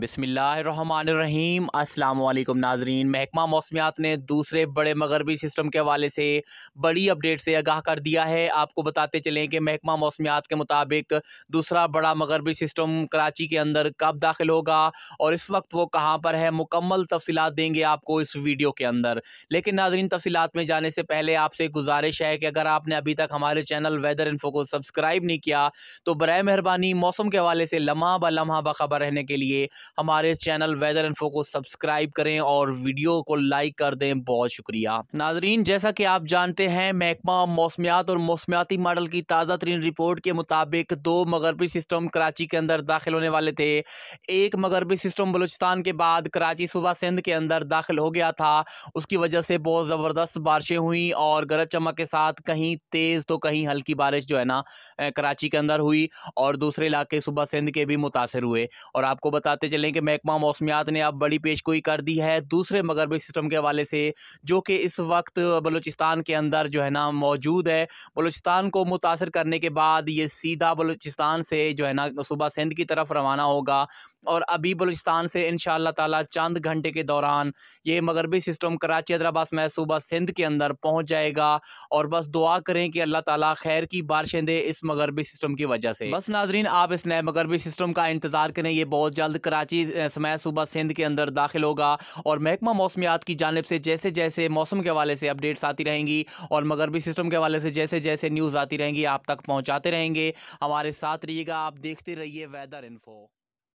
بسم اللہ الرحمن الرحیم السلام علیکم ناظرین محکمہ موسمیات نے دوسرے بڑے مغربی سسٹم کے حوالے سے بڑی اپڈیٹ سے آگاہ کر دیا ہے آپ کو بتاتے چلیں کہ محکمہ موسمیات کے مطابق دوسرا بڑا مغربی سسٹم کراچی کے اندر کب داخل ہوگا اور اس وقت وہ کہاں پر ہے مکمل تفصیلات دیں گے آپ کو اس ویڈیو کے اندر لیکن ناظرین تفصیلات میں جانے سے پہلے آپ سے گزارش ہے کہ اگر آپ نے ابھی تک ہمارے چینل ویدر انفو کو سبسکرائب نہیں کیا تو برائے مہربانی موسم کے حوالے سے لمحہ بہ لمحہ بخبر رہنے کے لیے ہمارے چینل ویدر انفو کو سبسکرائب کریں اور ویڈیو کو لائک کر دیں بہت شکریہ ناظرین جیسا کہ آپ جانتے ہیں محکمہ موسمیات اور موسمیاتی ماڈل کی تازہ ترین رپورٹ کے مطابق دو مغربی سسٹم کراچی کے اندر داخل ہونے والے تھے ایک مغربی سسٹم بلوچستان کے بعد کراچی صوبہ سندھ کے اندر داخل ہو گیا تھا اس کی وجہ سے بہت زبردست بارشیں ہوئیں اور گرج چمک کے ساتھ کہیں تیز تو کہیں ہلکی بارش جو ہے نا کراچی کے اندر ہوئی اور دوسرے علاقے صبح سندھ کے بھی متاثر ہوئے اور آپ کو بتاتے چلیں کہ محکمہ موسمیات نے اب بڑی پیش کوئی کر دی ہے دوسرے مغربی سسٹم کے حوالے سے جو کہ اس وقت بلوچستان کے اندر جو ہے نا موجود ہے بلوچستان کو متاثر کرنے کے بعد یہ سیدھا بلوچستان سے جو ہے نا صوبہ سندھ کی طرف روانہ ہوگا اور ابھی بلوچستان سے انشاءاللہ تعالی چند گھنٹے کے دوران یہ مغربی سسٹم کراچی ادراباس میں صوبہ سندھ کے اندر پہنچ جائے گا اور بس دعا کریں کہ اللہ تعالی خیر کی بارشیں دے اس مغربی سسٹم کی وجہ سے بس ناظرین آپ اس نئے مغربی سسٹم کا انتظار کریں یہ بہت جلد کرا کراچی چیم صوبہ سندھ کے اندر داخل ہوگا اور محکمہ موسمیات کی جانب سے جیسے جیسے موسم کے والے سے اپڈیٹس آتی رہیں گی اور مغربی سسٹم کے سے جیسے جیسے نیوز آتی رہیں گی آپ تک پہنچاتے رہیں گے ہمارے ساتھ رہیے گا آپ دیکھتے رہیے ویدر انفو